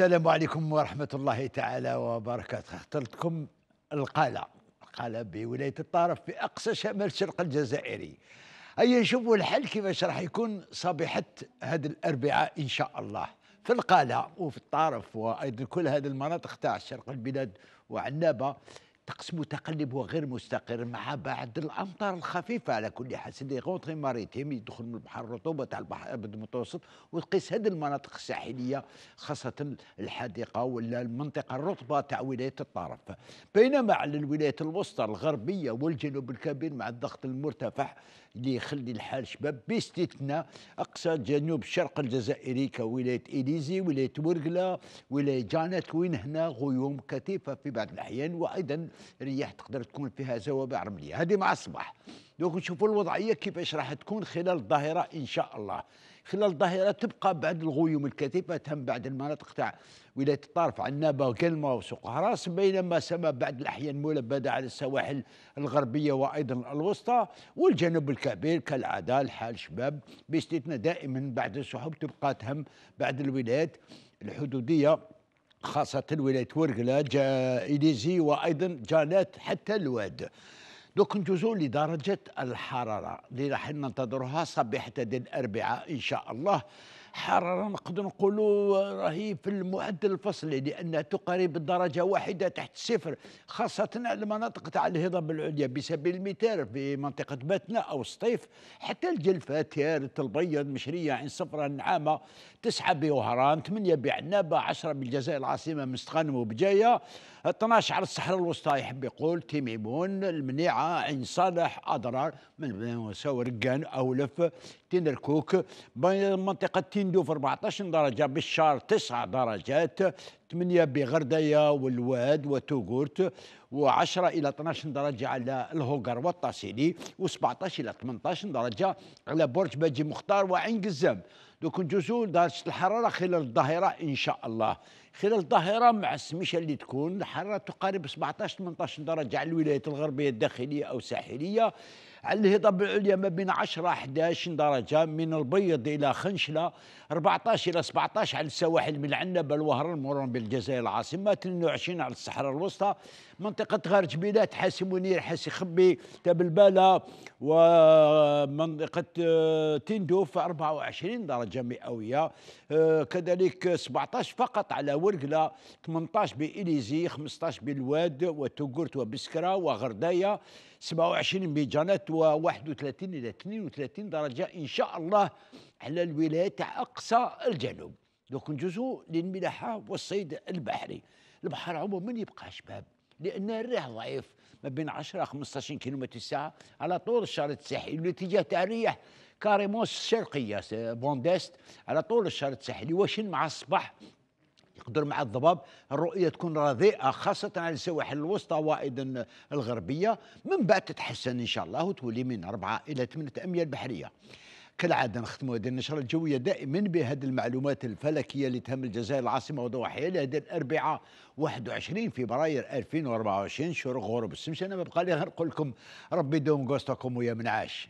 السلام عليكم ورحمة الله تعالى وبركاته اخترتكم القلعة القالة بولاية الطرف في أقصى شمال الشرق الجزائري هيا نشوفوا الحل كيفاش راح يكون صبيحة هذا الأربعاء إن شاء الله في القلعة وفي الطرف وأيضا كل هذه المناطق تاع شرق البلاد وعنابة طقس متقلب وغير مستقر مع بعض الامطار الخفيفه على كل حال سيدي غونتري ماريتيم يدخل من البحر الرطوبه تاع البحر المتوسط وتقيس هذه المناطق الساحليه خاصه الحديقه ولا المنطقه الرطبه تاع ولايه الطرف بينما على الولايات الوسطى الغربيه والجنوب الكبير مع الضغط المرتفع اللي يخلي الحال شباب باستثناء اقصى جنوب الشرق الجزائري كولايه اليزي ولايه ورقله ولايه جانت وين هنا غيوم كثيفه في بعض الاحيان وايضا رياح تقدر تكون فيها زوابع رمليه هذه مع الصباح دوك نشوفوا الوضعيه كيفاش راح تكون خلال الظاهره ان شاء الله خلال الظاهره تبقى بعد الغيوم الكثيفه تهم بعد المناطق تاع ولايه الطرف عنابه وكلمه وسوق هراس بينما سما بعد الاحيان ملبده على السواحل الغربيه وايضا الوسطى والجنوب الكبير كالعاده الحال شباب باستثناء دائما بعد السحب تبقى تهم بعد الولايات الحدوديه خاصة ولاية ورقلة جا إليزي وأيضا جانات حتى الواد دوك نجوزو لدرجة الحرارة اللي راح ننتظرها صبيحة الأربعاء إن شاء الله حرارة نقدر نقولوا راهي في المعدل الفصلي لأنها تقارب الدرجة واحدة تحت الصفر خاصة المناطق تاع الهضاب العليا بسبيل المثال في منطقة باتنا أو سطيف حتى الجلفة تيارت البيض مشرية عين صفرة النعامة تسعة بوهران ثمانية بعنابة عشرة بالجزائر العاصمة مستقان وبجاية 12 على الصحراء الوسطى يحب يقول تيميمون المنيعة عين صالح أضرار من سورقان أولف تينركوك منطقة تين عنده في 14 درجة بالشهر 9 درجات 8 بغردية والواد وتوغورت و10 إلى 12 درجة على الهوغر والطاسيلي و17 إلى 18 درجة على برج باجي مختار وعين قزام دوك نجوزو درجة الحرارة خلال الظاهرة إن شاء الله خلال الظاهرة مع السميشة اللي تكون الحرارة تقارب 17 18 درجة على الولايات الغربية الداخلية أو الساحلية على الهضاب العليا ما بين 10 11 درجة من البيض إلى خنشلة 14 إلى 17 على السواحل من العنبة الوهران المورون بالجزائر العاصمة 22 على الصحراء الوسطى منطقة غار جبيلات حاسي منير حاسي خبي تبلبالة ومنطقة آه، تندوف 24 درجة مئوية آه، كذلك 17 فقط على ورقلة 18 بإليزي 15 بالواد وتوغرت وبسكرة وغرداية 27 بجانت و31 إلى 32 درجة إن شاء الله على الولايات تاع أقصى الجنوب دوك نجوزو للملاحة والصيد البحري البحر عموما يبقى شباب لان الريح ضعيف ما بين 10 15 كيلومتر الساعه على طول الشريط الساحلي والاتجاه تاع الرياح كاريموس الشرقيه بونديست على طول الشريط الساحلي واشن مع الصباح يقدر مع الضباب الرؤية تكون رديئة خاصة على السواحل الوسطى وأيضا الغربية من بعد تتحسن إن شاء الله وتولي من 4 إلى 8 أميال بحرية كالعادة نختموا هذه النشرة الجوية دائما بهذه المعلومات الفلكية اللي تهم الجزائر العاصمة وضواحيها لهذا الأربعاء 21 فبراير 2024 شروق غروب الشمس أنا ما بقى لي نقول لكم ربي يدوم قوسطكم ويا منعاش